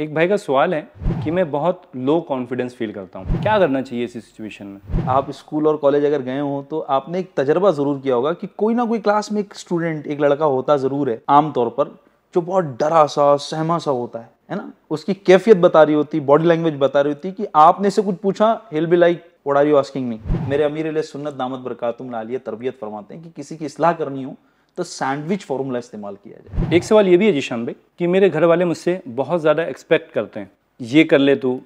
एक भाई का सवाल है कि मैं बहुत लो कॉन्फिडेंस फील करता हूँ क्या करना चाहिए इसी सिचुएशन में आप स्कूल और कॉलेज अगर गए हो तो आपने एक तजर्बा ज़रूर किया होगा कि कोई ना कोई क्लास में एक स्टूडेंट एक लड़का होता ज़रूर है आमतौर पर जो बहुत डरा सा सहमा सा होता है है ना उसकी कैफियत बता रही होती बॉडी लैंग्वेज बता रही होती कि आपने से कुछ पूछा he'll be like what are you asking me मेरे अमीर सुन्नत दामद बरकातुम लालिया तरबियत फरमाते हैं कि किसी की इसलाह करनी हो तो सैंडविच फॉर्मूला इस्तेमाल किया जाए एक सवाल ये भी है जीशान भाई कि मेरे घर वाले मुझसे बहुत ज़्यादा एक्सपेक्ट करते हैं ये कर ले तू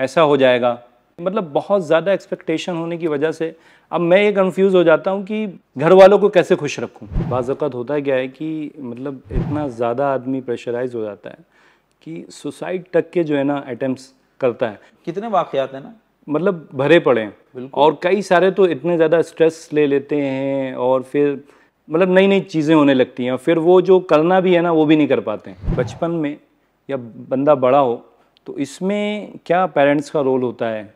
ऐसा हो जाएगा मतलब बहुत ज़्यादा एक्सपेक्टेशन होने की वजह से अब मैं ये कन्फ्यूज हो जाता हूँ कि घर वालों को कैसे खुश रखूँ बात होता क्या है कि मतलब इतना ज़्यादा आदमी प्रेशराइज हो जाता है कि सुसाइड तक के जो है ना अटैम्प्ट करता है कितने वाकयात हैं ना मतलब भरे पड़े हैं और कई सारे तो इतने ज़्यादा स्ट्रेस ले लेते हैं और फिर मतलब नई नई चीज़ें होने लगती हैं और फिर वो जो करना भी है ना वो भी नहीं कर पाते बचपन में या बंदा बड़ा हो तो इसमें क्या पेरेंट्स का रोल होता है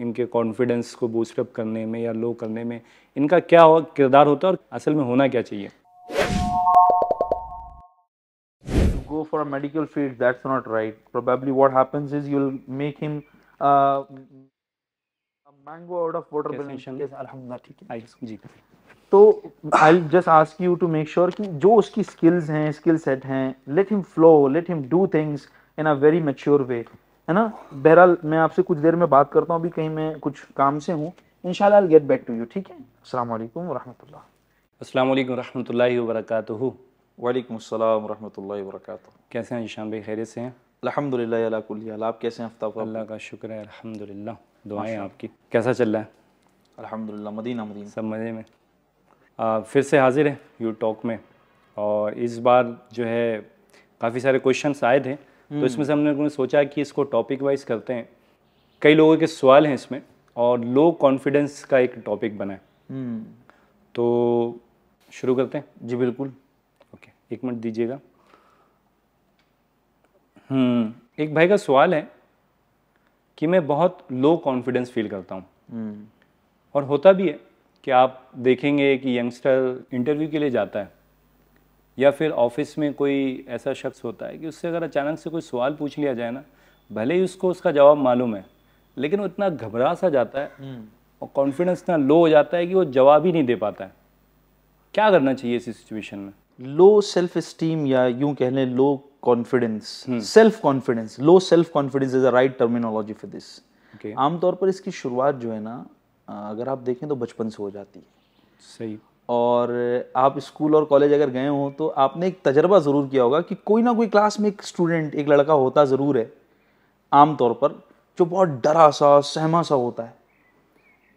इनके कॉन्फिडेंस को बूस्टअप करने में या लो करने में इनका क्या हो, किरदार होता है और असल में होना क्या चाहिए go for a medical field that's not right probably what happens is you will make him mango out of water ठीक है जी तो I just ask you to make sure कि जो उसकी स्किल्स हैं स्किल सेट हैं let him flow let him do things in a very mature way है ना बहरहाल मैं आपसे कुछ देर में बात करता हूँ अभी कहीं मैं कुछ काम से हूँ in I get back to you ठीक है अल्लाम वरहमल असल वरहमल वरक वालेकुम अस्सलाम वरहमल वरक कैसे हैं ईशान भाई खैरियत से हैं अलहमद कुल आप कैसे हैं आफ्ताब अल्लाह का शुक्र है अलहमदिल्ला दुआएं आपकी कैसा चल रहा है अलहमदिल्ला मदीना मदीना सब मज़े में फिर से हाजिर हैं यू टॉक में और इस बार जो है काफ़ी सारे क्वेश्चंस आए थे तो इसमें से हमने सोचा कि इसको टॉपिक वाइज करते हैं कई लोगों के सवाल हैं इसमें और लो कॉन्फिडेंस का एक टॉपिक बना है हम्म। तो शुरू करते हैं जी बिल्कुल ओके एक मिनट दीजिएगा हम्म, एक भाई का सवाल है कि मैं बहुत लो कॉन्फिडेंस फील करता हूँ हम्म। और होता भी है कि आप देखेंगे कि यंगस्टर इंटरव्यू के लिए जाता है या फिर ऑफिस में कोई ऐसा शख्स होता है कि उससे अगर अचानक से कोई सवाल पूछ लिया जाए ना भले ही उसको उसका जवाब मालूम है लेकिन वो इतना घबरा सा जाता है हम्म। और कॉन्फिडेंस इतना लो हो जाता है कि वो जवाब ही नहीं दे पाता है क्या करना चाहिए इसी सिचुएशन में लो सेल्फ स्टीम या यूं कह लें low confidence self confidence low self confidence is a right terminology for this आमतौर पर इसकी शुरुआत जो है ना अगर आप देखें तो बचपन से हो जाती है सही और आप स्कूल और कॉलेज अगर गए हों तो आपने एक तजर्बा ज़रूर किया होगा कि कोई ना कोई क्लास में एक स्टूडेंट एक लड़का होता ज़रूर है आम तौर पर जो बहुत डरा सा सहमा सा होता है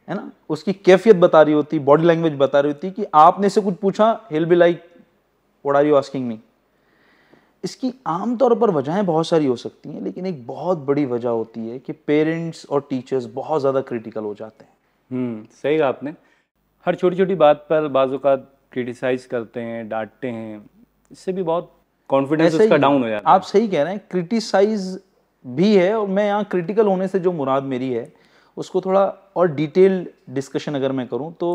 है ना उसकी कैफियत बता रही होती बॉडी लैंग्वेज बता रही होती कि आपने से कुछ पूछा he'll be like what are you asking me इसकी आमतौर पर वजहें बहुत सारी हो सकती हैं लेकिन एक बहुत बड़ी वजह होती है कि पेरेंट्स और टीचर्स बहुत ज़्यादा क्रिटिकल हो जाते हैं हम्म, सही कहा आपने हर छोटी छोटी बात पर बाज़ात क्रिटिसाइज करते हैं डांटते हैं इससे भी बहुत कॉन्फिडेंस उसका डाउन हो जाता है आप सही कह रहे हैं क्रिटिसाइज भी है और मैं यहाँ क्रिटिकल होने से जो मुराद मेरी है उसको थोड़ा और डिटेल डिस्कशन अगर मैं करूँ तो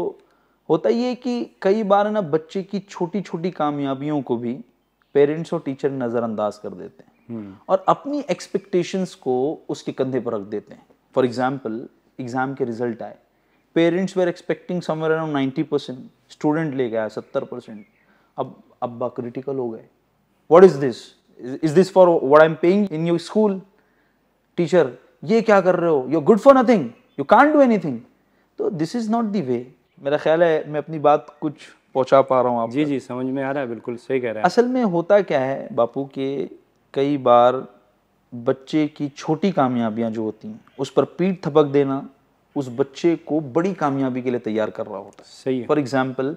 होता ये कि कई बार ना बच्चे की छोटी छोटी कामयाबियों को भी पेरेंट्स और टीचर नज़रअंदाज कर देते हैं हम्म। और अपनी एक्सपेक्टेशंस को उसके कंधे पर रख देते हैं फॉर एग्जाम्पल एग्ज़ाम के रिजल्ट आए parents were expecting somewhere around ninety percent student ले गया सत्तर परसेंट अब अब्बा क्रिटिकल हो गए what is this is this for what I am paying in your school teacher ये क्या कर रहे हो you good for nothing you can do anything तो this is not the way मेरा ख्याल है मैं अपनी बात कुछ पहुंचा पा रहा हूँ आप जी जी समझ में आ रहा है बिल्कुल सही कह रहे हैं असल में होता क्या है बापू के कई बार बच्चे की छोटी कामयाबियाँ जो होती हैं उस पर पीठ थपक देना उस बच्चे को बड़ी कामयाबी के लिए तैयार कर रहा होता है फॉर एग्जाम्पल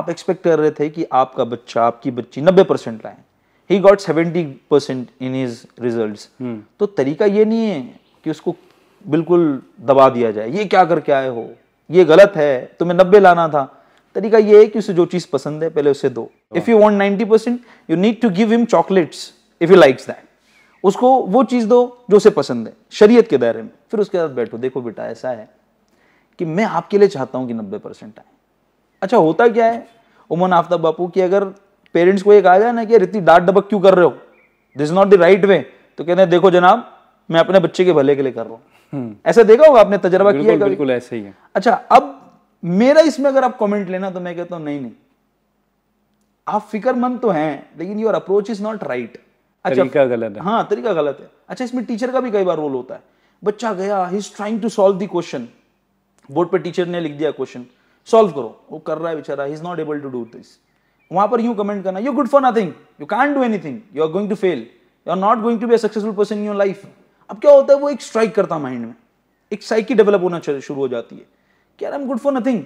आप एक्सपेक्ट कर रहे थे कि आपका बच्चा आपकी बच्ची नब्बे परसेंट लाए he got seventy percent in his result तो तरीका ये नहीं है कि उसको बिल्कुल दबा दिया जाए ये क्या करके आए हो ये गलत है तुम्हें नब्बे लाना था तरीका ये है कि उसे जो चीज पसंद है पहले उसे दो if you want ninety percent you need to give him chocolates if you likes that उसको वो चीज दो जो उसे पसंद है शरीयत के दायरे में फिर उसके बाद बैठो देखो बेटा ऐसा है कि मैं आपके लिए चाहता हूं कि नब्बे परसेंट आए अच्छा होता क्या है उमन आफ्ताब बापू कि अगर पेरेंट्स को ये कहा जाए ना कि इतनी डांट डबक क्यों कर रहे हो this not the right way तो कहते हैं देखो जनाब मैं अपने बच्चे के भले के लिए कर रहा हूं हम्म। ऐसा देखा होगा आपने तजर्बा किया बिल्कुल ऐसे ही है अच्छा अब मेरा इसमें अगर आप कमेंट लेना तो मैं कहता हूँ नहीं नहीं आप फिक्रमंद तो हैं लेकिन your approach is not right अच्छा तरीका गलत है हाँ तरीका गलत है अच्छा इसमें टीचर का भी कई बार रोल होता है बच्चा गया he is trying to solve the question board पर टीचर ने लिख दिया क्वेश्चन सॉल्व करो वो कर रहा है बेचारा is not able to do this वहां पर यू कमेंट करना you good for nothing you can do anything you are going to fail you are not going to be successful person in your life अब क्या होता है वो एक strike करता माइंड में एक साइकी डेवलप होना शुरू हो जाती है क्या I am good for nothing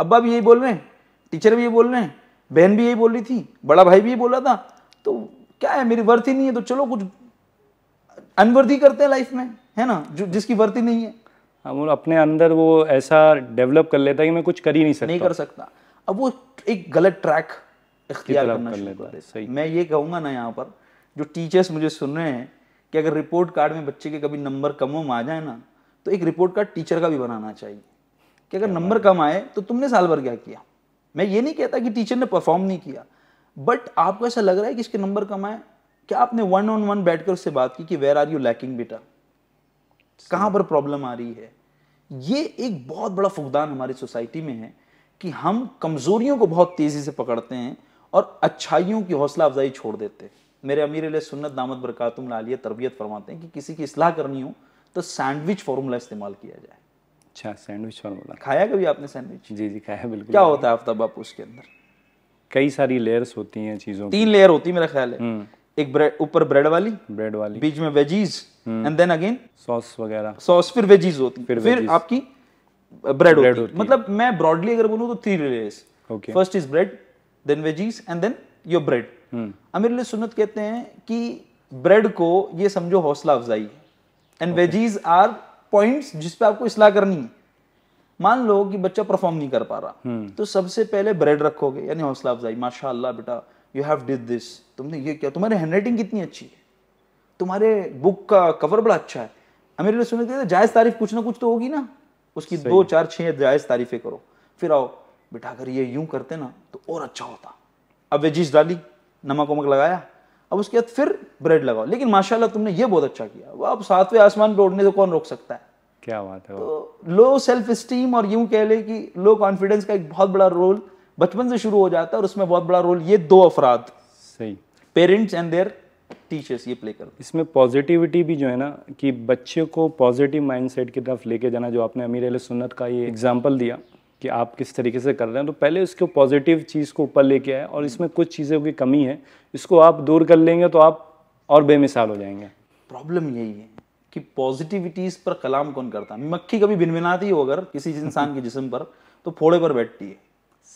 अब्बा भी यही बोल रहे हैं टीचर भी यही बोल रहे हैं बहन भी यही बोल रही थी बड़ा भाई भी यही बोल रहा था तो क्या है मेरी वर्थ ही नहीं है तो चलो कुछ अनवर्थी करते हैं लाइफ में है ना जो जिसकी वर्थ ही नहीं है हम हाँ, अपने अंदर वो ऐसा डेवलप कर लेता है कि मैं कुछ कर ही नहीं सकता नहीं कर सकता अब वो एक गलत ट्रैक इख्तियार करना कर लेता है सही मैं ये कहूँगा ना यहाँ पर जो टीचर्स मुझे सुन रहे हैं कि अगर रिपोर्ट कार्ड में बच्चे के कभी नंबर कम वम आ जाए ना तो एक रिपोर्ट कार्ड टीचर का भी बनाना चाहिए कि अगर नंबर कम आए तो तुमने साल भर क्या किया मैं ये नहीं कहता कि टीचर ने परफॉर्म नहीं किया बट आपको ऐसा लग रहा है कि इसके नंबर कम आए क्या आपने वन ऑन वन बैठकर उससे बात की कि वेर आर यू लैकिंग बेटा कहाँ पर प्रॉब्लम आ रही है ये एक बहुत बड़ा फुकदान हमारी सोसाइटी में है कि हम कमजोरियों को बहुत तेजी से पकड़ते हैं और अच्छाइयों की हौसला अफजाई छोड़ देते हैं मेरे अमीर अल सुन्नत दामद बरकातुम लालिया तरबियत फरमाते हैं कि किसी की इसलाह करनी हो तो सैंडविच फार्मूला इस्तेमाल किया जाए अच्छा सैंडविच फार्मूला खाया कभी आपने सैंडविच जी जी खाया बिल्कुल क्या होता है आफ्ताब उसके अंदर कई सारी लेयर्स होती हैं चीज़ों तीन लेयर होती है मेरा ख्याल है हम्म। एक ब्रेड ऊपर ब्रेड वाली ब्रेड वाली बीच में veggies and then again sauce वगैरह सॉस फिर वेजीज होती फिर, फिर आपकी ब्रेड uh, होती, होती मतलब मैं ब्रॉडली अगर बोलूं तो three layers okay first is bread then veggies and then your bread Amir Sunnat कहते हैं कि ब्रेड को ये समझो हौसला अफजाई एंड वेजीज आर पॉइंट्स जिस पे आपको इसलाह करनी है मान लो कि बच्चा परफॉर्म नहीं कर पा रहा हम्म। तो सबसे पहले ब्रेड रखोगे यानी हौसला अफजाई माशाल्लाह बेटा यू हैव डिड दिस तुमने ये किया तुम्हारी हैंडराइटिंग कितनी अच्छी है तुम्हारे बुक का कवर बड़ा अच्छा है मेरे लिए सुने थे जायज़ तारीफ कुछ ना कुछ तो होगी ना उसकी दो चार छह जायज़ तारीफें करो फिर आओ बेटा अगर ये यूं करते ना तो और अच्छा होता अब वेजिस डाली नमक वमक लगाया अब उसके बाद फिर ब्रेड लगाओ लेकिन माशाल्लाह तुमने ये बहुत अच्छा किया वो अब सातवें आसमान पे उड़ने से कौन रोक सकता है क्या बात है तो लो सेल्फ स्टीम और यूं कह ले कि लो कॉन्फिडेंस का एक बहुत बड़ा रोल बचपन से शुरू हो जाता है और उसमें बहुत बड़ा रोल ये दो अफराद सही पेरेंट्स एंड देयर टीचर्स ये प्ले करते इसमें पॉजिटिविटी भी जो है ना कि बच्चे को पॉजिटिव माइंडसेट की तरफ लेके जाना जो आपने अमीर सुन्नत का ये एग्जाम्पल दिया कि आप किस तरीके से कर रहे हैं तो पहले उसको पॉजिटिव चीज़ को ऊपर लेके आए और इसमें कुछ चीज़ों की कमी है इसको आप दूर कर लेंगे तो आप और बेमिसाल हो जाएंगे प्रॉब्लम यही है कि पॉजिटिविटीज़ पर कलाम कौन करता है मक्खी कभी भिनभिनाती हो अगर किसी इंसान के जिसम पर तो फोड़े पर बैठती है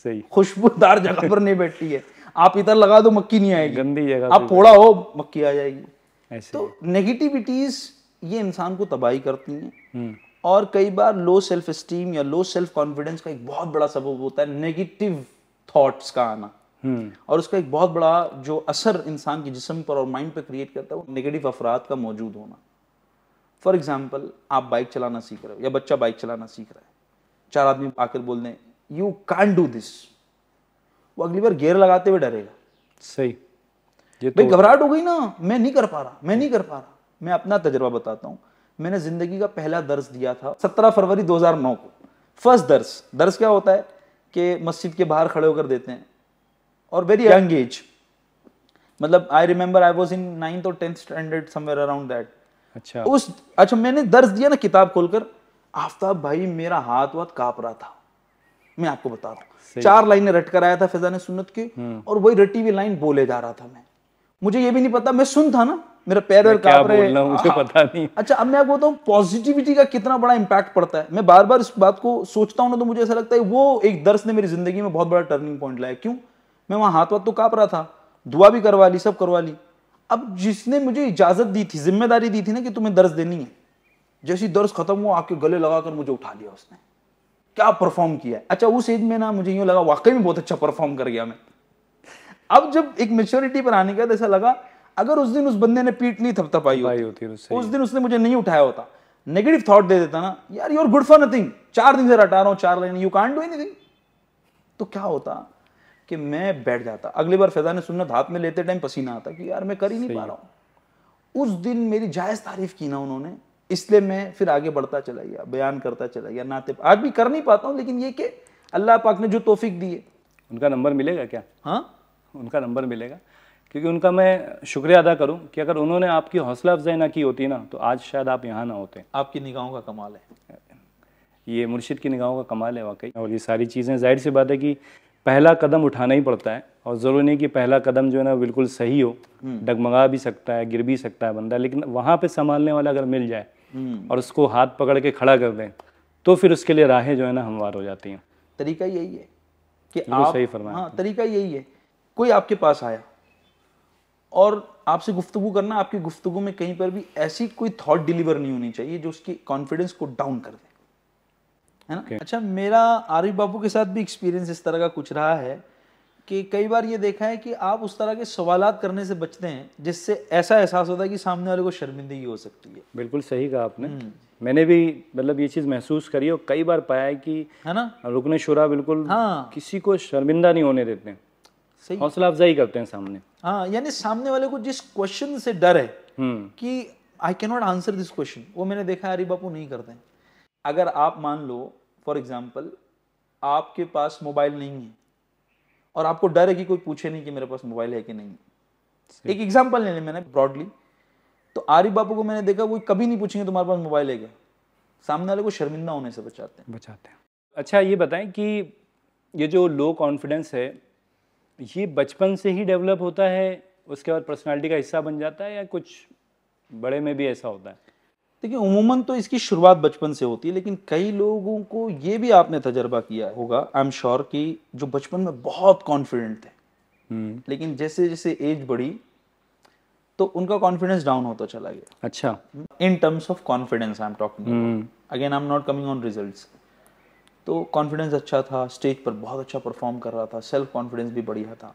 सही खुशबूदार जगह पर नहीं बैठती है आप इधर लगा दो मक्की नहीं आएगी गंदी जगह आप थोड़ा हो मक्की आ जाएगी तो नेगेटिविटीज ये इंसान को तबाही करती हैं हम्म। और कई बार लो सेल्फ स्टीम या लो सेल्फ कॉन्फिडेंस का एक बहुत बड़ा सबब होता है नेगेटिव थॉट्स का आना हम्म। और उसका एक बहुत बड़ा जो असर इंसान के जिसम पर और माइंड पर क्रिएट करता है वो नेगेटिव अफराद का मौजूद होना फॉर एग्जाम्पल आप बाइक चलाना सीख रहे हो या बच्चा बाइक चलाना सीख रहा है चार आदमी आकर बोल दें यू कैन डू दिस वो अगली बार गेयर लगाते हुए डरेगा सही ये तो घबराहट हो गई ना मैं नहीं कर पा रहा मैं नहीं कर पा रहा मैं अपना तजर्बा बताता हूँ मैंने जिंदगी का पहला दर्ज दिया था 17 फरवरी 2009 को फर्स्ट दर्ज दर्ज क्या होता है कि मस्जिद के बाहर खड़े होकर देते हैं और वेरी यंग एज मतलब I remember I was in ninth और tenth standard somewhere around that अच्छा उस अच्छा मैंने दर्ज दिया ना किताब खोलकर आफ्ताब भाई मेरा हाथ वाथ काप रहा था मैं आपको बता रहा हूँ चार लाइनें रट कर आया था फैजान सुन्नत की हम्म। और वही रटी हुई लाइन बोले जा रहा था मैं मुझे ये भी नहीं पता मैं सुन था ना मेरा पैर वैर कांप रहे मुझे हाँ। पता नहीं अच्छा अब मैं आपको बताऊँ पॉजिटिविटी का कितना बड़ा इम्पैक्ट पड़ता है मैं बार बार इस बात को सोचता हूँ ना तो मुझे ऐसा लगता है वो एक दर्श ने मेरी जिंदगी में बहुत बड़ा टर्निंग पॉइंट लाया क्यों मैं वहाँ हाथ वाथ तो काप रहा था दुआ भी करवा ली सब करवा ली अब जिसने मुझे इजाजत दी थी जिम्मेदारी दी थी ना कि तुम्हें दर्ज देनी है जैसी दर्ज खत्म हुआ आपके गले लगाकर मुझे उठा लिया उसने क्या परफॉर्म किया अच्छा उस एज में ना मुझे यूं लगा वाकई में बहुत अच्छा परफॉर्म कर गया मैं अब जब एक मेच्योरिटी पर आने के बाद ऐसा लगा अगर उस दिन उस बंदे ने पीट नहीं थपथपाई होती, होती उस दिन उसने मुझे नहीं उठाया होता नेगेटिव थॉट दे देता ना यार यूर गुड फॉर नथिंग चार दिन से रटा रहा हूं चार line you can't do anything तो क्या होता कि मैं बैठ जाता अगली बार फैजा ने सुनना हाथ में लेते टाइम पसीना आता कि यार मैं कर ही नहीं पा रहा हूं उस दिन मेरी जायज तारीफ की ना उन्होंने इसलिए मैं फिर आगे बढ़ता चला गया बयान करता चला गया नाते आज भी कर नहीं पाता हूँ लेकिन ये कि अल्लाह पाक ने जो तोफीक दी है उनका नंबर मिलेगा क्या हाँ उनका नंबर मिलेगा क्योंकि उनका मैं शुक्रिया अदा करूं कि अगर उन्होंने आपकी हौसला अफजाई ना की होती ना तो आज शायद आप यहाँ ना होते आपकी निगाहों का कमाल है ये मुर्शिद की निगाहों का कमाल है वाकई और ये सारी चीज़ें जाहिर सी बात है कि पहला कदम उठाना ही पड़ता है और ज़रूरी नहीं कि पहला कदम जो है ना बिल्कुल सही हो हम्म। डगमगा भी सकता है गिर भी सकता है बंदा लेकिन वहाँ पर संभालने वाला अगर मिल जाए हम्म। और उसको हाथ पकड़ के खड़ा कर दें तो फिर उसके लिए राहें जो है ना हमवार हो जाती हैं तरीका यही है कि आप सही फरमाया हाँ तरीका यही है कोई आपके पास आया और आपसे गुफ्तगु करना आपकी गुफ्तगु में कहीं पर भी ऐसी कोई थॉट डिलीवर नहीं होनी चाहिए जो उसकी कॉन्फिडेंस को डाउन कर दे है ना okay. अच्छा मेरा आरिफ बाबू के साथ भी एक्सपीरियंस इस तरह का कुछ रहा है कि कई बार ये देखा है कि आप उस तरह के सवाल करने से बचते हैं जिससे ऐसा एहसास होता है कि सामने वाले को शर्मिंदगी हो सकती है बिल्कुल सही कहा आपने हम्म। मैंने भी मतलब ये चीज़ महसूस करी और कई बार पाया है कि है ना रुकने शुरा बिल्कुल हाँ किसी को शर्मिंदा नहीं होने देते हैं सही हौसला अफजाई करते हैं सामने हाँ यानी सामने वाले को जिस क्वेश्चन से डर है हम्म। कि I can not answer this question वो मैंने देखा है अरे बापू नहीं करते अगर आप मान लो फॉर एग्जाम्पल आपके पास मोबाइल नहीं है और आपको डर है कि कोई पूछे नहीं कि मेरे पास मोबाइल है कि नहीं एक एग्जाम्पल ले लिया मैंने ब्रॉडली तो आरिफ बापू को मैंने देखा वो कभी नहीं पूछेंगे तुम्हारे पास मोबाइल है क्या सामने वाले को शर्मिंदा होने से बचाते हैं बचाते हैं अच्छा ये बताएं कि ये जो लो कॉन्फिडेंस है ये बचपन से ही डेवलप होता है उसके बाद पर्सनैलिटी का हिस्सा बन जाता है या कुछ बड़े में भी ऐसा होता है देखिए उमूमन तो इसकी शुरुआत बचपन से होती है लेकिन कई लोगों को ये भी आपने तजर्बा किया होगा आई एम श्योर कि जो बचपन में बहुत कॉन्फिडेंट थे हम्म। लेकिन जैसे जैसे एज बढ़ी तो उनका कॉन्फिडेंस डाउन होता चला गया अच्छा in terms of confidence I am talking again I am not coming on result तो कॉन्फिडेंस अच्छा था स्टेज पर बहुत अच्छा परफॉर्म कर रहा था सेल्फ कॉन्फिडेंस भी बढ़िया था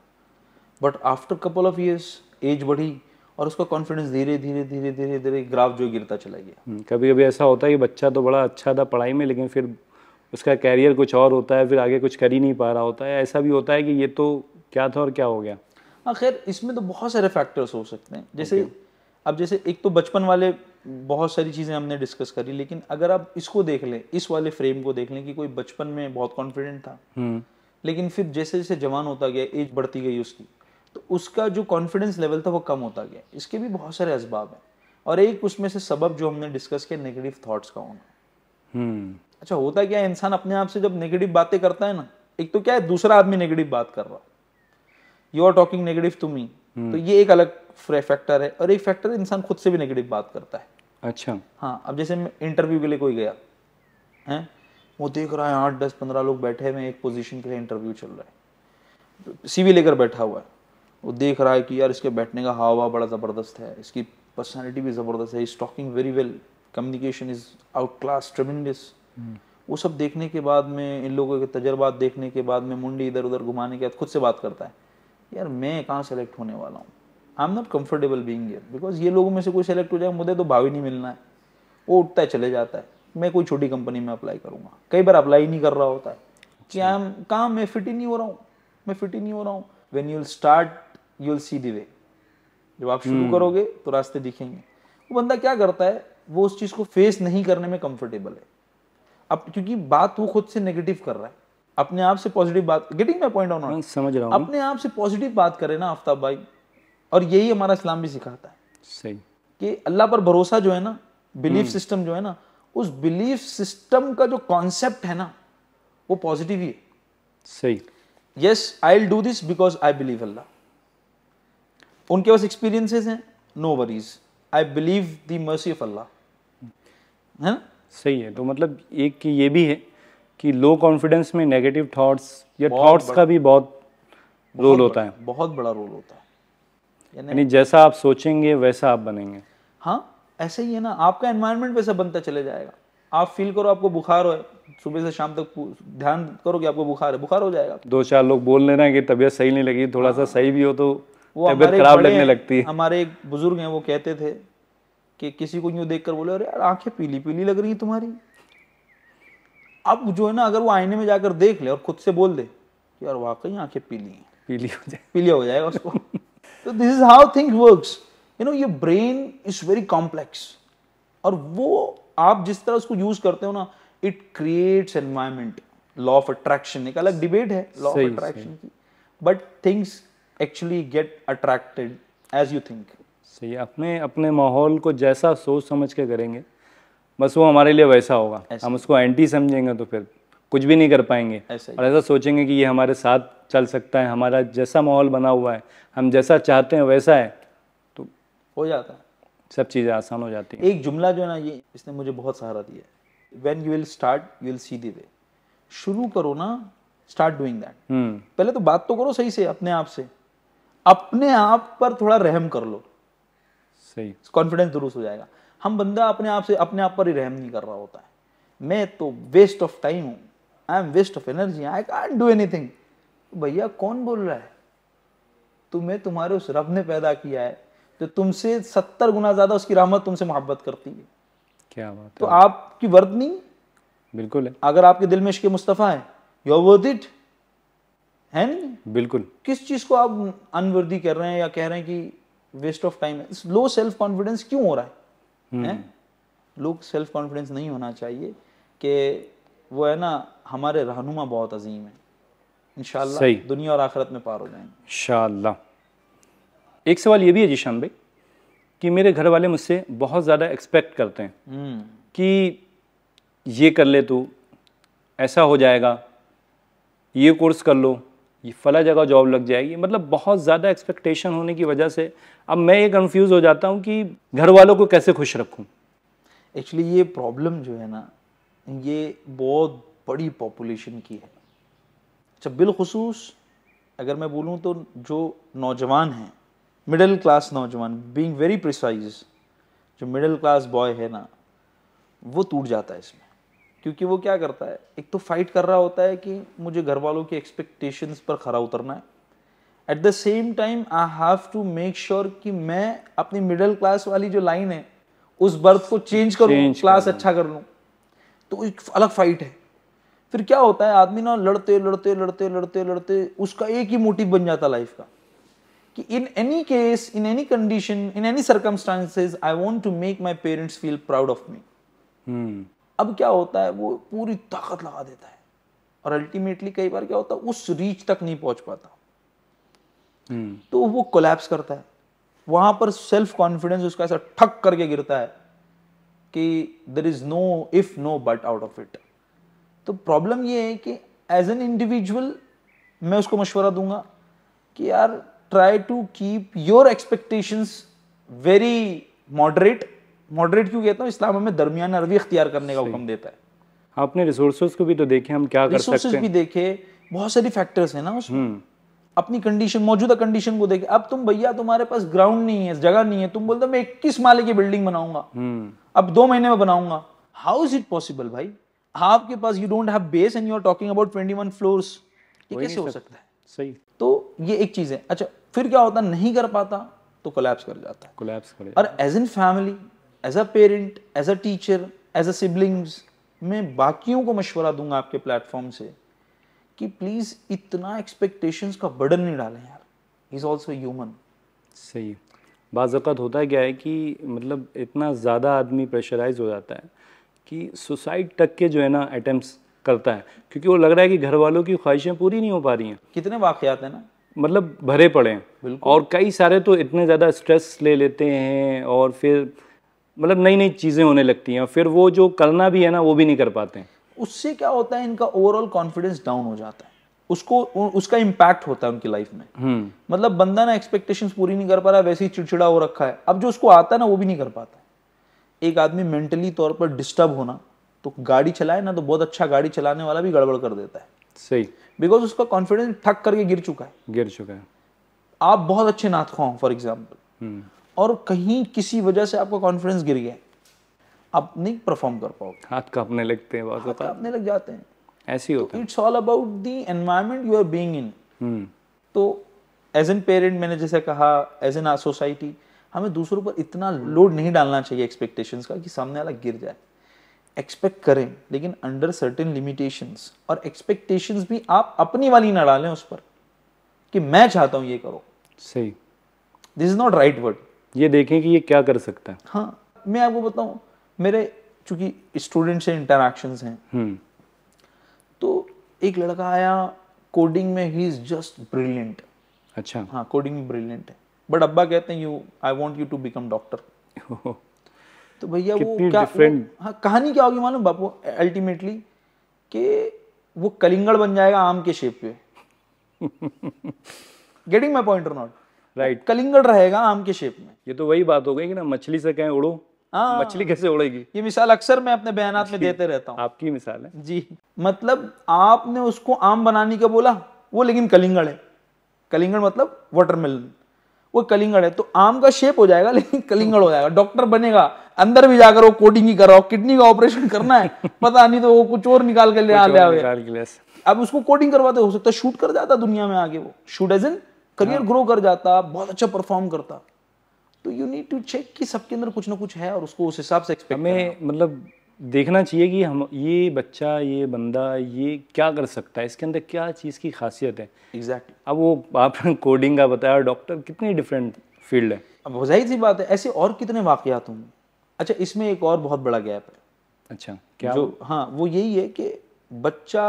but after couple of years age बढ़ी और उसका कॉन्फिडेंस धीरे धीरे धीरे धीरे धीरे ग्राफ जो गिरता चला गया हम्म, कभी कभी ऐसा होता है कि बच्चा तो बड़ा अच्छा था पढ़ाई में लेकिन फिर उसका कैरियर कुछ और होता है फिर आगे कुछ कर ही नहीं पा रहा होता है ऐसा भी होता है कि ये तो क्या था और क्या हो गया हाँ खैर इसमें तो बहुत सारे फैक्टर्स हो सकते हैं जैसे okay. अब जैसे एक तो बचपन वाले बहुत सारी चीज़ें हमने डिस्कस करी लेकिन अगर आप इसको देख लें इस वाले फ्रेम को देख लें कि कोई बचपन में बहुत कॉन्फिडेंट था हम्म। लेकिन फिर जैसे जैसे जवान होता गया एज बढ़ती गई उसकी तो उसका जो कॉन्फिडेंस लेवल था वो कम होता गया इसके भी बहुत सारे इसबाब हैं और एक उसमें से सबब जो हमने डिस्कस किया नेगेटिव थॉट्स का होना हम्म अच्छा होता क्या है इंसान अपने आप से जब नेगेटिव बातें करता है ना एक तो क्या है दूसरा आदमी नेगेटिव बात कर रहा you are talking negative to me तो ये एक अलग फैक्टर है और एक फैक्टर इंसान खुद से भी नेगेटिव बात करता है अच्छा हाँ अब जैसे इंटरव्यू के लिए कोई गया है वो देख रहा है आठ दस पंद्रह लोग बैठे हैं एक पोजीशन के लिए इंटरव्यू चल रहा है सीवी तो लेकर बैठा हुआ है वो देख रहा है कि यार इसके बैठने का हवा बड़ा ज़बरदस्त है इसकी पर्सनैलिटी भी ज़बरदस्त है is talking very well communication is out class tremendous वो सब देखने के बाद में इन लोगों के तजर्बात देखने के बाद में मुंडी इधर उधर घुमाने के बाद खुद से बात करता है यार मैं कहाँ सेलेक्ट होने वाला हूँ I am not comfortable being because ये लोगों में से कोई सेलेक्ट हो जाए मुझे तो भाव ही नहीं मिलना है वो उठता है चले जाता है मैं कोई छोटी कंपनी में अप्लाई करूँगा कई बार अप्लाई नहीं कर रहा होता है कि आई अच्छा। एम कहाँ मैं फिट ही नहीं हो रहा हूँ मैं फिट ही नहीं हो रहा हूँ when you start you will see the way जब आप शुरू hmm. करोगे तो रास्ते दिखेंगे वो बंदा क्या करता है वो उस चीज को फेस नहीं करने में कंफर्टेबल है अब क्योंकि बात वो खुद से नेगेटिव कर रहा है अपने आप से पॉजिटिव बात गेटिंग माई पॉइंट ऑन समझ रहा हूं। अपने आप से पॉजिटिव बात करें ना आफ्ताब भाई और यही हमारा इस्लाम भी सिखाता है सही कि अल्लाह पर भरोसा जो है ना बिलीफ सिस्टम hmm. जो है ना उस बिलीफ सिस्टम का जो कॉन्सेप्ट है ना वो पॉजिटिव ही है सही yes I will do this because I believe Allah उनके पास एक्सपीरियंसेस हैं no worries I believe the mercy of Allah है ना सही है तो मतलब एक कि ये भी है कि लो कॉन्फिडेंस में नेगेटिव थॉट्स या थॉट्स का भी बहुत रोल होता है बहुत बड़ा रोल होता है यानी जैसा आप सोचेंगे वैसा आप बनेंगे हाँ ऐसे ही है ना आपका एनवायरनमेंट वैसा बनता चले जाएगा आप फील करो आपको बुखार हो सुबह से शाम तक ध्यान करो कि आपको बुखार है बुखार हो जाएगा दो चार लोग बोल लेना कि तबीयत सही नहीं लगी थोड़ा सा हाँ। सही भी हो तो वो हमारे खराब लगने लगती है हमारे एक बुजुर्ग हैं वो कहते थे कि किसी को यूं देख कर बोले अरे यार आंखें पीली पीली लग रही है तुम्हारी अब जो है ना अगर वो आईने में जाकर देख ले और खुद से बोल दे कि यार वाकई आंखें पीली हैं पीली हो जाए पीली हो जाएगा उसको तो this is how thing works you know ये ब्रेन इज वेरी कॉम्प्लेक्स और वो आप जिस तरह उसको यूज करते हो ना it creates environment law of attraction एक अलग डिबेट है लॉ ऑफ अट्रैक्शन की but things actually get attracted as you think सही अपने अपने माहौल को जैसा सोच समझ के करेंगे बस वो हमारे लिए वैसा होगा हम उसको एंटी समझेंगे तो फिर कुछ भी नहीं कर पाएंगे और ऐसा सोचेंगे कि ये हमारे साथ चल सकता है हमारा जैसा माहौल बना हुआ है हम जैसा चाहते हैं वैसा है तो हो जाता है सब चीज़ें आसान हो जाती है एक जुमला जो है ना ये इसने मुझे बहुत सहारा दिया है when you will start you will see the way शुरू करो ना स्टार्ट डूइंग दैट पहले तो बात तो करो सही से अपने आप से अपने आप पर थोड़ा रहम कर लो सही कॉन्फिडेंस दुरुस्त हो जाएगा हम बंदा अपने आप से अपने आप पर ही रहम नहीं कर रहा होता है मैं तो वेस्ट ऑफ टाइम हूँ I am waste of energy I can't do anything भैया कौन बोल रहा है तुम्हें तुम्हारे उस रब ने पैदा किया है तो तुमसे सत्तर गुना ज्यादा उसकी रहमत तुमसे मोहब्बत करती है क्या बात तो है? आपकी वर्द नहीं बिल्कुल है अगर आपके दिल में इश्क मुस्तफ़ा है यू वर्थ इट है नहीं बिल्कुल किस चीज़ को आप अनवर्दी कर रहे हैं या कह रहे हैं कि वेस्ट ऑफ टाइम है लो सेल्फ कॉन्फिडेंस क्यों हो रहा है, हम्म। है? लोग सेल्फ कॉन्फिडेंस नहीं होना चाहिए कि वो है ना हमारे रहनुमा बहुत अजीम है इन दुनिया और आखिरत में पार हो जाएंगे इन एक सवाल ये भी है जीशान भाई कि मेरे घर वाले मुझसे बहुत ज़्यादा एक्सपेक्ट करते हैं हम्म। कि ये कर ले तू ऐसा हो जाएगा ये कोर्स कर लो ये फ़ला जगह जॉब लग जाएगी मतलब बहुत ज़्यादा एक्सपेक्टेशन होने की वजह से अब मैं ये कन्फ्यूज़ हो जाता हूँ कि घर वालों को कैसे खुश रखूँ एक्चुअली ये प्रॉब्लम जो है ना ये बहुत बड़ी पॉपुलेशन की है अच्छा बिलखसूस अगर मैं बोलूँ तो जो नौजवान हैं मिडिल क्लास नौजवान बींग वेरी प्रिसाइज जो मिडिल क्लास बॉय है ना वो टूट जाता है इसमें क्योंकि वो क्या करता है एक तो फाइट कर रहा होता है कि मुझे घर वालों की एक्सपेक्टेशंस पर खरा उतरना है at the same time I have to make sure कि मैं अपनी मिडिल क्लास वाली जो लाइन है उस बर्थ को चेंज करूँ क्लास अच्छा कर लूँ तो एक अलग फाइट है फिर क्या होता है आदमी ना लड़ते लड़ते लड़ते लड़ते लड़ते उसका एक ही मोटिव बन जाता लाइफ का कि in any case in any condition in any circumstances I want to make my parents feel proud of me अब क्या होता है वो पूरी ताकत लगा देता है और अल्टीमेटली कई बार क्या होता है उस रीच तक नहीं पहुंच पाता हम्म। तो वो कोलैप्स करता है वहां पर सेल्फ कॉन्फिडेंस उसका ऐसा ठक करके गिरता है कि there is no if no but out of it तो प्रॉब्लम ये है कि एज एन इंडिविजुअल मैं उसको मशवरा दूंगा कि यार try to keep your expectations very moderate moderate क्यों कहता हूँ इस्लाम हमें दरमियान अरबी अख्तियार करने का हुक्म देता है अपने रिसोर्सेज को भी तो देखे हम क्या कर सकते हैं भी देखे बहुत सारी फैक्टर्स है ना उसमें हम्म। अपनी कंडीशन मौजूदा कंडीशन को देखे अब तुम भैया तुम्हारे पास ग्राउंड नहीं है जगह नहीं है तुम बोलते मैं इक्कीस माले की बिल्डिंग बनाऊंगा हम्म। अब दो महीने में बनाऊंगा हाउ इज इट पॉसिबल भाई आपके पास you don't have base and you are talking about twenty one floor ये कैसे हो सकता है सही तो ये एक चीज है अच्छा फिर क्या होता नहीं कर पाता तो कोलैप्स कर जाता है कोलैप्स कर और as in family as a parent as a teacher as a siblings मैं बाकियों को मशवरा दूंगा आपके प्लेटफॉर्म से कि प्लीज़ इतना एक्सपेक्टेशंस का बर्डन नहीं डालें यार इज़ ऑल्सो ह्यूमन सही बाज़त होता क्या है कि मतलब इतना ज़्यादा आदमी प्रेशराइज हो जाता है कि सुसाइड तक के जो है ना अटैम्प्ट करता है क्योंकि वो लग रहा है कि घर वालों की ख्वाहिशें पूरी नहीं हो पा रही हैं कितने वाकयात हैं ना मतलब भरे पड़े हैं और कई सारे तो इतने ज़्यादा स्ट्रेस ले लेते हैं और फिर मतलब नई नई चीज़ें होने लगती हैं फिर वो जो करना भी है ना वो भी नहीं कर पाते हैं उससे क्या होता है इनका ओवरऑल कॉन्फिडेंस डाउन हो जाता है उसको उसका इम्पैक्ट होता है उनकी लाइफ में हम्म। मतलब बंदा ना एक्सपेक्टेशन पूरी नहीं कर पा रहा वैसे ही चिड़चिड़ा हो रखा है अब जो उसको आता है ना वो भी नहीं कर पाता एक आदमी मेंटली तौर पर डिस्टर्ब होना तो गाड़ी चलाए ना तो बहुत अच्छा गाड़ी चलाने वाला भी गड़बड़ कर देता है सही बिकॉज उसका कॉन्फिडेंस थक करके गिर चुका है गिर चुका है आप बहुत अच्छे नाथ खुआ फॉर एग्जाम्पल और कहीं किसी वजह से आपका कॉन्फिडेंस गिर गया आप नहीं परफॉर्म कर पाओगे हाथ कांपने लगते हैं हाथ कांपने लग जाते हैं ऐसी होता तो है it's all about the environment you are being in तो एज एन पेरेंट मैंने जैसे कहा एज एन सोसाइटी हमें दूसरों पर इतना लोड नहीं डालना चाहिए एक्सपेक्टेशंस का कि सामने वाला गिर जाए एक्सपेक्ट करें लेकिन अंडर सर्टेन लिमिटेशंस और एक्सपेक्टेशंस भी आप अपनी वाली ना डालें उस पर कि मैं चाहता हूं ये करो सही this is not right word ये देखें कि ये क्या कर सकता है हाँ मैं आपको बताऊँ मेरे चूंकि स्टूडेंट से इंटरक्शन हैं हम्म। तो एक लड़का आया कोडिंग में ही इज जस्ट ब्रिलियंट अच्छा हाँ कोडिंग में ब्रिलियंट है बट अब्बा कहते हैं you I want you to become doctor तो भैया वो क्या वो, हाँ कहानी क्या होगी मालूम बापू अल्टीमेटली कि वो कलिंगड़ बन जाएगा आम के शेप पे getting my point of not right कलिंगड़ रहेगा आम के शेप में ये तो वही बात हो गई कि ना मछली से कहें उड़ो हाँ मछली कैसे उड़ेगी ये मिसाल अक्सर मैं अपने बयानात में देते रहता हूँ आपकी मिसाल है जी मतलब आपने उसको आम बनाने का बोला वो लेकिन कलिंगड़ है कलिंगड़ मतलब वाटरमेलन वो कलिंगड़ है तो आम का शेप हो जाएगा लेकिन कलिंगड़ हो जाएगा डॉक्टर बनेगा अंदर भी जाकर वो कोडिंग ही कर रहा हो किडनी का ऑपरेशन करना है पता नहीं तो वो कुछ और निकाल के ले आ अब उसको कोडिंग करवाते हो सकता है शूट कर जाता दुनिया में आगे वो shoot as in career grow हाँ। कर जाता बहुत अच्छा परफॉर्म करता तो यू नीड टू चेक कि सबके अंदर कुछ ना कुछ है और उसको उस हिसाब से एक्सपेक्ट हमें मतलब देखना चाहिए कि हम ये बच्चा ये बंदा ये क्या कर सकता है इसके अंदर क्या चीज़ की खासियत है एग्जैक्टली exactly. अब वो आपने कोडिंग का बताया डॉक्टर कितनी डिफरेंट फील्ड है अब जाहिर सी बात है ऐसे और कितने वाकयात होंगे अच्छा इसमें एक और बहुत बड़ा गैप है अच्छा क्या जो हाँ वो यही है कि बच्चा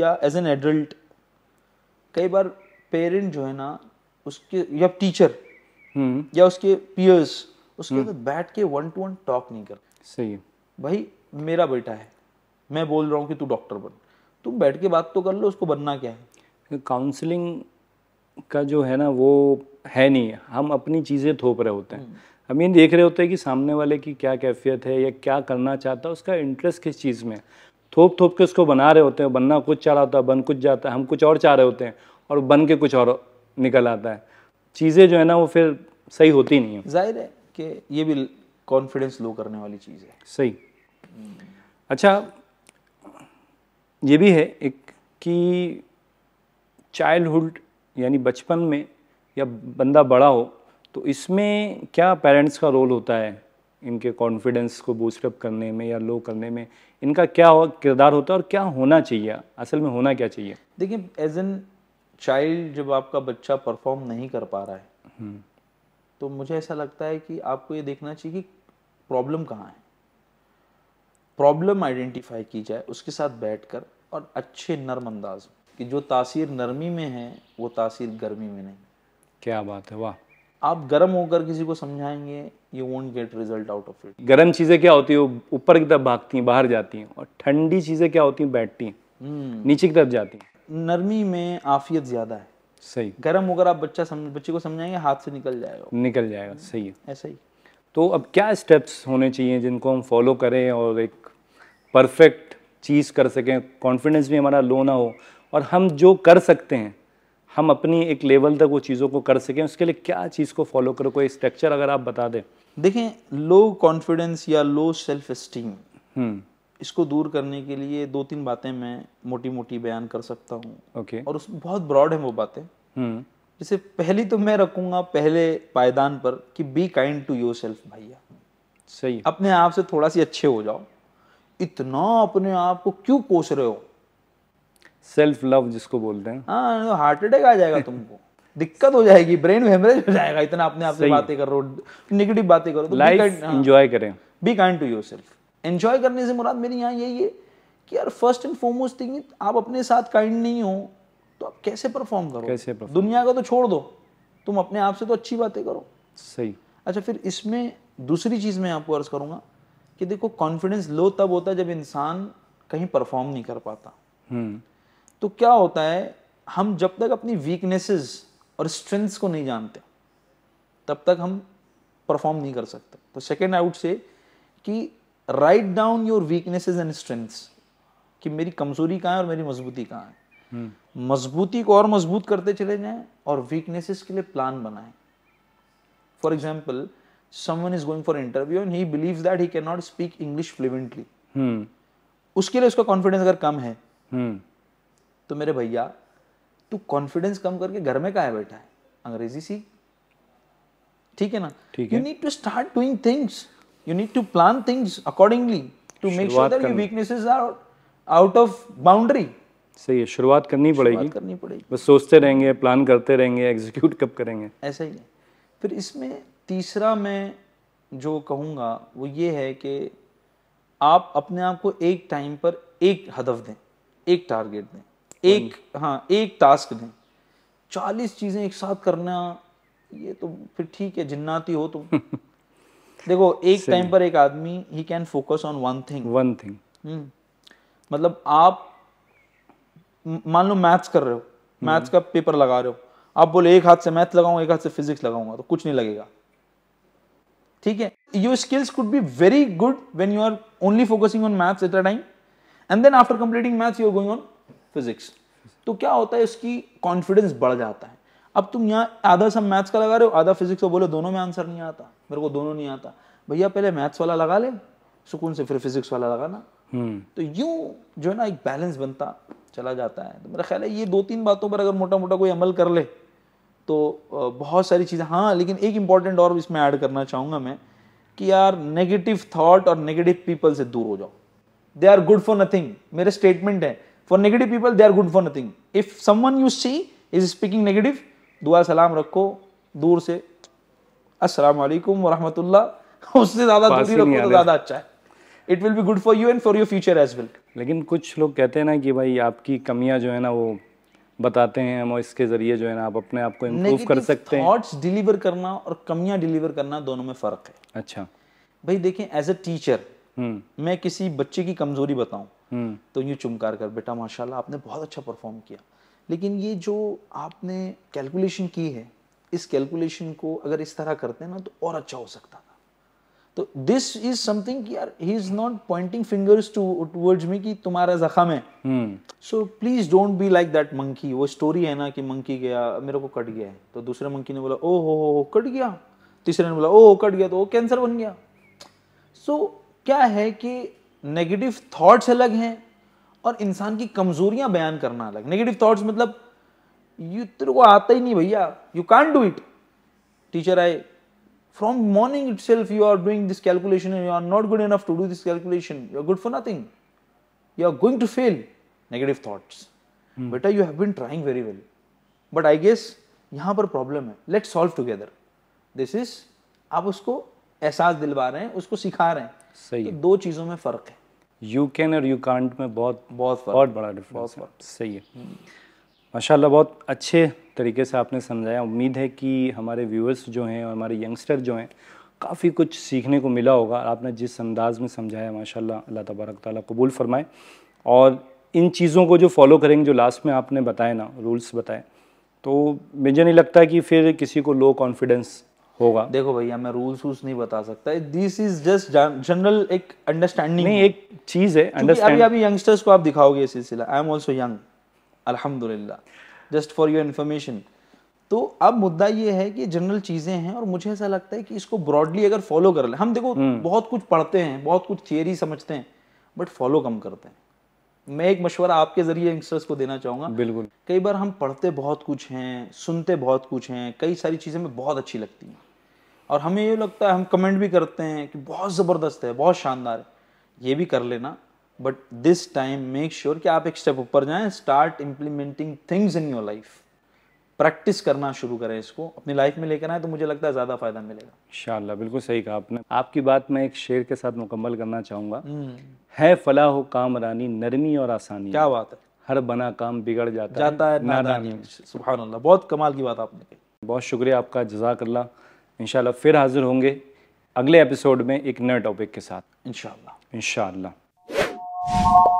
या एज एन एडल्ट कई बार पेरेंट जो है ना उसके या टीचर हम्म। या उसके पियर्स उसके अंदर हम्म। तो बैठ के वन टू वन टॉक नहीं कर सही है भाई मेरा बेटा है मैं बोल रहा हूँ कि तू डॉक्टर बन तुम बैठ के बात तो कर लो उसको बनना क्या है काउंसलिंग तो का जो है ना वो है नहीं हम अपनी चीज़ें थोप रहे होते हैं हम्म। हम ये देख रहे होते हैं कि सामने वाले की क्या कैफियत है या क्या करना चाहता है उसका इंटरेस्ट किस चीज़ में थोप थोप के उसको बना रहे होते हैं बनना कुछ चाह रहा होता है बन कुछ जाता है हम कुछ और चाह रहे होते हैं और बन के कुछ और निकल आता है चीज़ें जो है ना वो फिर सही होती नहीं है जाहिर है कि ये भी कॉन्फिडेंस लो करने वाली चीज़ है सही अच्छा ये भी है एक कि चाइल्डहुड यानी बचपन में या बंदा बड़ा हो तो इसमें क्या पेरेंट्स का रोल होता है इनके कॉन्फिडेंस को बूस्टअप करने में या लो करने में इनका क्या किरदार होता है और क्या होना चाहिए असल में होना क्या चाहिए देखिए एज एन चाइल्ड जब आपका बच्चा परफॉर्म नहीं कर पा रहा है हम्म। तो मुझे ऐसा लगता है कि आपको ये देखना चाहिए कि प्रॉब्लम कहाँ है प्रॉब्लम आइडेंटिफाई की जाए उसके साथ बैठकर और अच्छे नर्म अंदाज कि जो तासीर नरमी में है वो तासीर गर्मी में नहीं क्या बात है वाह आप गर्म होकर किसी को समझाएंगे you won't get result out of it गर्म चीज़ें क्या होती है ऊपर की तरफ भागती हैं बाहर जाती हैं और ठंडी चीज़ें क्या होती हैं बैठती हैं हम्म। नीचे की तरफ जाती हैं नरमी में आफियत ज्यादा है सही गर्म होकर आप बच्चा समझ बच्चे को समझाएंगे हाथ से निकल जाएगा निकल जाएगा सही है ऐसा ही तो अब क्या स्टेप्स होने चाहिए जिनको हम फॉलो करें और एक परफेक्ट चीज़ कर सकें कॉन्फिडेंस भी हमारा लो ना हो और हम जो कर सकते हैं हम अपनी एक लेवल तक वो चीज़ों को कर सकें उसके लिए क्या चीज़ को फॉलो करो कोई स्ट्रक्चर अगर आप बता दें देखें लो कॉन्फिडेंस या लो सेल्फ स्टीम इसको दूर करने के लिए दो तीन बातें मैं मोटी मोटी बयान कर सकता हूँ okay. और उस बहुत ब्रॉड है वो बातें हम्म। जैसे पहली तो मैं रखूंगा पहले पायदान पर कि be kind to yourself भैया सही अपने आप से थोड़ा सी अच्छे हो जाओ इतना अपने आप को क्यों कोस रहे हो सेल्फ लव जिसको बोलते हैं हाँ हार्ट तो अटैक आ जाएगा तुमको दिक्कत हो जाएगी ब्रेन हेमरेज हो जाएगा इतना अपने आप से बातें करो नेगेटिव बातें करो तो लाइफ हाँ। एंजॉय करें be kind to self enjoy करने से मुराद मेरी यहाँ यही है कि यार फर्स्ट एंड फॉरमोस्ट थिंग आप अपने साथ काइंड नहीं हो तो आप कैसे परफॉर्म करो कैसे perform? दुनिया का तो छोड़ दो तुम अपने आप से तो अच्छी बातें करो सही अच्छा फिर इसमें दूसरी चीज़ मैं आपको अर्ज़ करूंगा कि देखो कॉन्फिडेंस लो तब होता है जब इंसान कहीं परफॉर्म नहीं कर पाता हम्म। तो क्या होता है हम जब तक अपनी वीकनेसेस और स्ट्रेंथ्स को नहीं जानते तब तक हम परफॉर्म नहीं कर सकते तो सेकेंड आउट से कि write down your weaknesses and strengths कि मेरी कमजोरी कहाँ है और मेरी मजबूती कहाँ है हम्म। मजबूती को और मजबूत करते चले जाएं और वीकनेसेस के लिए प्लान बनाएं for example someone is going for interview and he believes that he can not speak English fluently उसके लिए उसका कॉन्फिडेंस अगर कम है hmm. तो मेरे भैया तू कॉन्फिडेंस कम करके घर में कहा बैठा है अंग्रेजी सीख ठीक है ना you need to start doing things you need to plan things accordingly to make sure that your weaknesses are out of boundary. सही है शुरुआत करनी पड़ेगी शुरुआत करनी पड़ेगी बस सोचते रहेंगे प्लान करते रहेंगे एग्जीक्यूट कब करेंगे ऐसा ही है फिर इसमें तीसरा मैं जो कहूँगा वो ये है कि आप अपने आप को एक टाइम पर एक हदफ दें एक टारगेट दें एक हाँ एक टास्क दें चालीस चीज़ें एक साथ करना ये तो फिर ठीक है जिन्नाती हो तो देखो एक टाइम पर एक आदमी he can focus on one thing one thing मतलब आप मान लो मैथ्स कर रहे हो मैथ्स हम्म। का पेपर लगा रहे हो आप बोले एक हाथ से मैथ लगाऊंगा एक हाथ से फिजिक्स लगाऊंगा तो कुछ नहीं लगेगा ठीक है your skills could be very good when you are only focusing on maths at a time and then after completing maths you are going on physics तो क्या होता है उसकी कॉन्फिडेंस बढ़ जाता है अब तुम यहाँ आधा सब मैथ्स का लगा रहे हो आधा फिजिक्स का बोले दोनों में आंसर नहीं आता मेरे को दोनों नहीं आता भैया पहले मैथ्स वाला लगा ले सुकून से फिर फिजिक्स वाला लगाना हम्म। तो यूं जो है ना एक बैलेंस बनता चला जाता है तो मेरा ख्याल है ये दो तीन बातों पर अगर मोटा मोटा कोई अमल कर ले तो बहुत सारी चीज़ें हाँ लेकिन एक इंपॉर्टेंट और इसमें ऐड करना चाहूँगा मैं कि यार नेगेटिव थाट और नेगेटिव पीपल से दूर हो जाओ they are good for nothing मेरे स्टेटमेंट है for negative people they are good for nothing if someone you see is speaking negative दुआ सलाम रखो दूर से अस्सलाम वालेकुम वरहमतुल्लाह उससे ज़्यादा दूरी रखो तो ज़्यादा अच्छा है it will be good for you and for your future as well लेकिन कुछ लोग कहते हैं ना कि भाई आपकी कमियां जो है ना वो बताते हैं हम इसके ज़रिए जो है ना आप अपने आप को इम्प्रूव कर सकते हैं थॉट्स डिलीवर करना और कमियां डिलीवर करना दोनों में फ़र्क है अच्छा भाई देखें एज अ टीचर मैं किसी बच्चे की कमज़ोरी बताऊं हम्म। तो यूं चुमकार कर बेटा माशाल्लाह आपने बहुत अच्छा परफॉर्म किया लेकिन ये जो आपने कैलकुलेशन की है इस कैलकुलेशन को अगर इस तरह करते हैं ना तो और अच्छा हो सकता था तो दिस इज समथिंग यार he is not pointing fingers to towards me कि तुम्हारा जख्म है so please don't be like that monkey वो स्टोरी है ना कि मंकी गया मेरे को कट गया है तो दूसरे मंकी ने बोला ओ हो हो, हो कट गया तीसरे ने बोला ओ हो कट गया तो वो कैंसर बन गया सो so, क्या है कि नेगेटिव थॉट्स अलग हैं और इंसान की कमजोरियां बयान करना अलग नेगेटिव थॉट्स मतलब यू तेरे को आता ही नहीं भैया you can't do it teacher I from morning itself you are doing this calculation you are not good enough to do this calculation you are good for nothing you are going to fail negative thoughts बेटा you have been trying very well but I guess यहां पर problem है let solve together this is आप उसको एहसास दिलवा रहे हैं उसको सिखा रहे हैं सही तो दो चीजों में फर्क है यू कैन और यू कांट में बहुत बहुत बहुत बड़ा डिफरेंस बहुत सही है हम्म। माशाल्लाह बहुत अच्छे तरीके से आपने समझाया उम्मीद है कि हमारे व्यूअर्स जो हैं और हमारे यंगस्टर जो हैं काफ़ी कुछ सीखने को मिला होगा आपने जिस अंदाज़ में समझाया माशाल्लाह अल्लाह तबारक ताली कबूल फरमाए और इन चीज़ों को जो फॉलो करेंगे जो लास्ट में आपने बताए ना रूल्स बताए तो मुझे नहीं लगता कि फिर किसी को लो कॉन्फिडेंस होगा देखो भैया मैं रूल्स वूल्स नहीं बता सकता दिस इज जस्ट जनरल एक अंडरस्टैंडिंग नहीं एक चीज़ है अंडरस्टैंड अभी अभी यंगस्टर्स को आप दिखाओगे ये सिलसिला आई एम ऑल्सो यंग अल्हम्दुलिल्लाह जस्ट फॉर योर इन्फॉर्मेशन तो अब मुद्दा ये है कि जनरल चीज़ें हैं और मुझे ऐसा लगता है कि इसको ब्रॉडली अगर फॉलो कर लें हम देखो हम्म। बहुत कुछ पढ़ते हैं बहुत कुछ थियरी समझते हैं बट फॉलो कम करते हैं मैं एक मशवरा आपके जरिए यंगस्टर्स को देना चाहूँगा बिल्कुल कई बार हम पढ़ते बहुत कुछ हैं सुनते बहुत कुछ हैं कई सारी चीज़ें हमें बहुत अच्छी लगती हैं और हमें ये लगता है हम कमेंट भी करते हैं कि बहुत ज़बरदस्त है बहुत शानदार है ये भी कर लेना but this time make sure कि आप एक स्टेप ऊपर जाएं start implementing things in your life practice करना शुरू करें इसको अपनी लाइफ में लेकर आए तो मुझे लगता है ज़्यादा फायदा मिलेगा इंशाल्लाह बिल्कुल सही कहा आपने आपकी बात मैं एक शेर के साथ मुकम्मल करना चाहूंगा हम्म। है फला हो काम रानी नरमी और आसानी क्या बात है हर बना काम बिगड़ जाता, जाता है, है नादानी सुबह बहुत कमाल की बात आपने की बहुत शुक्रिया आपका जजाक अल्लाह इन फिर हाजिर होंगे अगले एपिसोड में एक नए टॉपिक के साथ इनशाला इनशाला you